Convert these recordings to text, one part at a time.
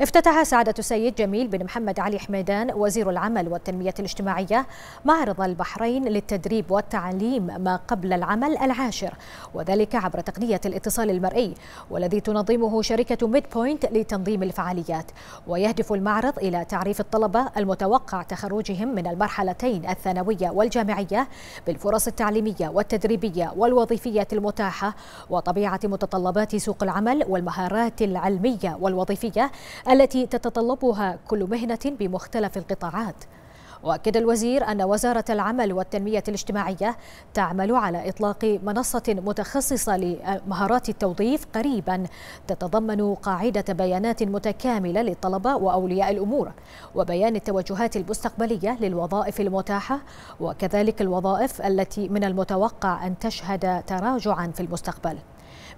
افتتح سعادة السيد جميل بن محمد علي حميدان وزير العمل والتنمية الاجتماعية معرض البحرين للتدريب والتعليم ما قبل العمل العاشر وذلك عبر تقنية الاتصال المرئي والذي تنظمه شركة ميد بوينت لتنظيم الفعاليات ويهدف المعرض إلى تعريف الطلبة المتوقع تخرجهم من المرحلتين الثانوية والجامعية بالفرص التعليمية والتدريبية والوظيفية المتاحة وطبيعة متطلبات سوق العمل والمهارات العلمية والوظيفية التي تتطلبها كل مهنة بمختلف القطاعات واكد الوزير ان وزاره العمل والتنميه الاجتماعيه تعمل على اطلاق منصه متخصصه لمهارات التوظيف قريبا تتضمن قاعده بيانات متكامله للطلبه واولياء الامور وبيان التوجهات المستقبليه للوظائف المتاحه وكذلك الوظائف التي من المتوقع ان تشهد تراجعا في المستقبل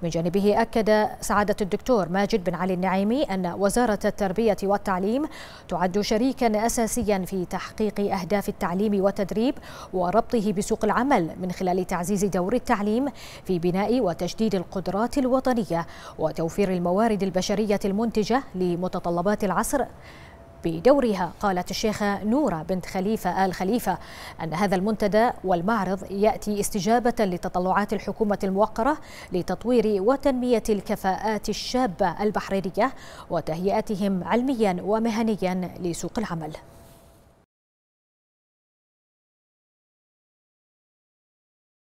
من جانبه أكد سعادة الدكتور ماجد بن علي النعيمي أن وزارة التربية والتعليم تعد شريكا أساسيا في تحقيق أهداف التعليم والتدريب وربطه بسوق العمل من خلال تعزيز دور التعليم في بناء وتجديد القدرات الوطنية وتوفير الموارد البشرية المنتجة لمتطلبات العصر بدورها قالت الشيخة نورة بنت خليفة آل خليفة أن هذا المنتدى والمعرض يأتي استجابة لتطلعات الحكومة الموقرة لتطوير وتنمية الكفاءات الشابة البحرينية وتهيئتهم علميا ومهنيا لسوق العمل